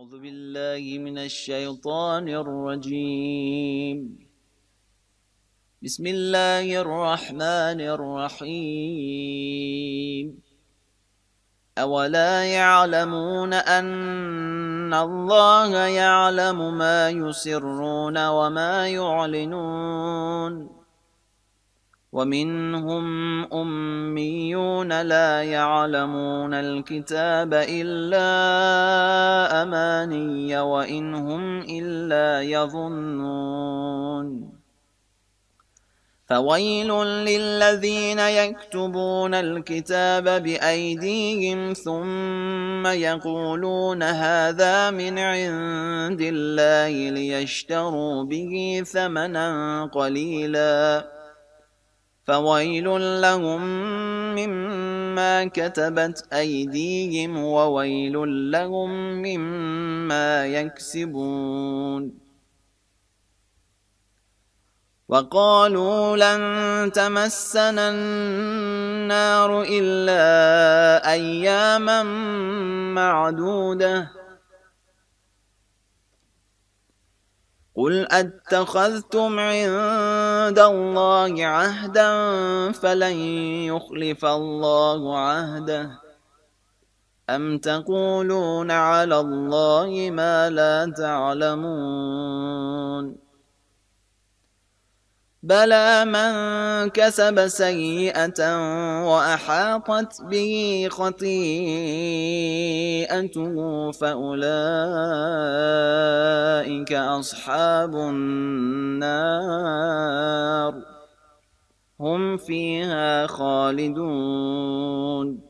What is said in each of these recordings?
أعوذ بالله من الشيطان الرجيم بسم الله الرحمن الرحيم أولا يعلمون أن الله يعلم ما يسرون وما يعلنون ومنهم أميون لا يعلمون الكتاب إلا أماني وإن هم إلا يظنون فويل للذين يكتبون الكتاب بأيديهم ثم يقولون هذا من عند الله ليشتروا به ثمنا قليلاً فويل لهم مما كتبت أيديهم وويل لهم مما يكسبون وقالوا لن تمسنا النار إلا أياما معدوده قل اتخذتم عند الله عهدا فلن يخلف الله عهده ام تقولون على الله ما لا تعلمون بلى من كسب سيئة وأحاطت به خطيئته فأولئك أصحاب النار هم فيها خالدون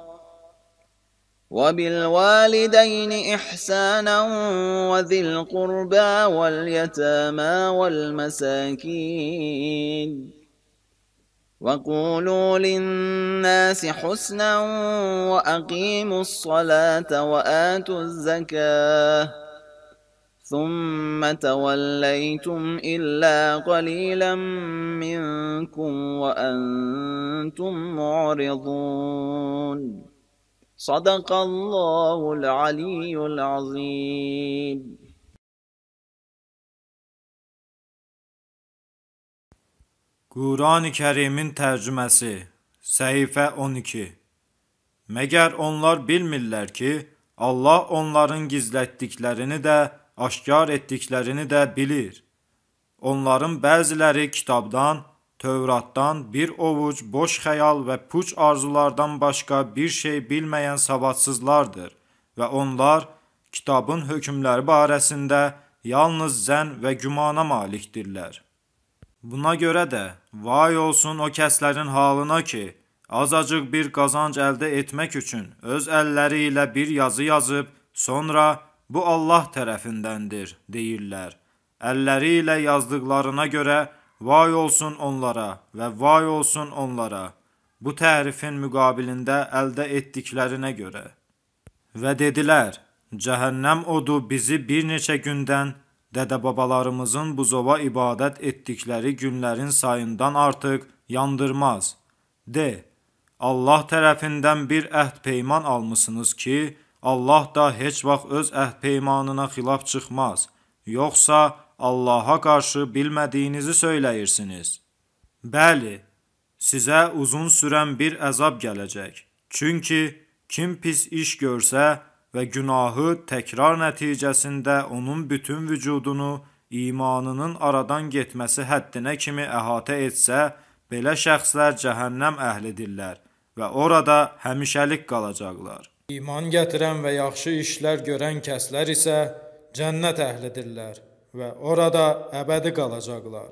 وبالوالدين إحسانا وذي القربى واليتامى والمساكين وقولوا للناس حسنا وأقيموا الصلاة وآتوا الزكاة ثم توليتم إلا قليلا منكم وأنتم معرضون صدق الله العلي العظيم Qurani Kərimin tərcüməsi Səhifə 12 Məgər onlar bilmirlər ki, Allah onların gizlətdiklərini də, aşkar etdiklərini də bilir. Onların bəziləri kitabdan, Tövratdan bir ovuc boş xəyal və puç arzulardan başqa bir şey bilməyən savadsızlardır və onlar kitabın hökmləri barəsində yalnız zən və gümana malikdirlər. Buna görə də vay olsun o kəslərin halına ki, azacıq bir qazanc əldə etmək üçün öz əlləri ilə bir yazı yazıb, sonra bu Allah tərəfindəndir deyirlər. Əlləri ilə yazdıqlarına görə Vay olsun onlara və vay olsun onlara bu tərifin müqabilində əldə etdiklərinə görə. Və dedilər, cəhənnəm odu bizi bir neçə gündən dədə-babalarımızın buzova ibadət etdikləri günlərin sayından artıq yandırmaz. De, Allah tərəfindən bir əhd peyman almısınız ki, Allah da heç vaxt öz əhd peymanına xilaf çıxmaz, yoxsa Allaha qarşı bilmədiyinizi söyləyirsiniz. Bəli, sizə uzun sürən bir əzab gələcək. Çünki kim pis iş görsə və günahı təkrar nəticəsində onun bütün vücudunu imanının aradan getməsi həddinə kimi əhatə etsə, belə şəxslər cəhənnəm əhlidirlər və orada həmişəlik qalacaqlar. İman gətirən və yaxşı işlər görən kəslər isə cənnət əhlidirlər və orada əbədi qalacaqlar.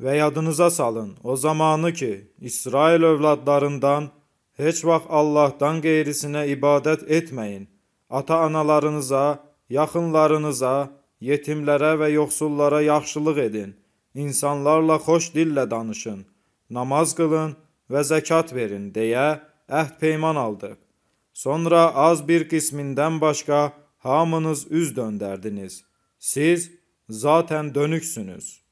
Və yadınıza salın o zamanı ki, İsrail övladlarından heç vaxt Allahdan qeyrisinə ibadət etməyin. Ata-analarınıza, yaxınlarınıza, yetimlərə və yoxsullara yaxşılıq edin. İnsanlarla xoş dillə danışın, namaz qılın və zəkat verin deyə əhd peyman aldıq. Sonra az bir qismindən başqa hamınız üz döndərdiniz. Siz zaten dönüksünüz.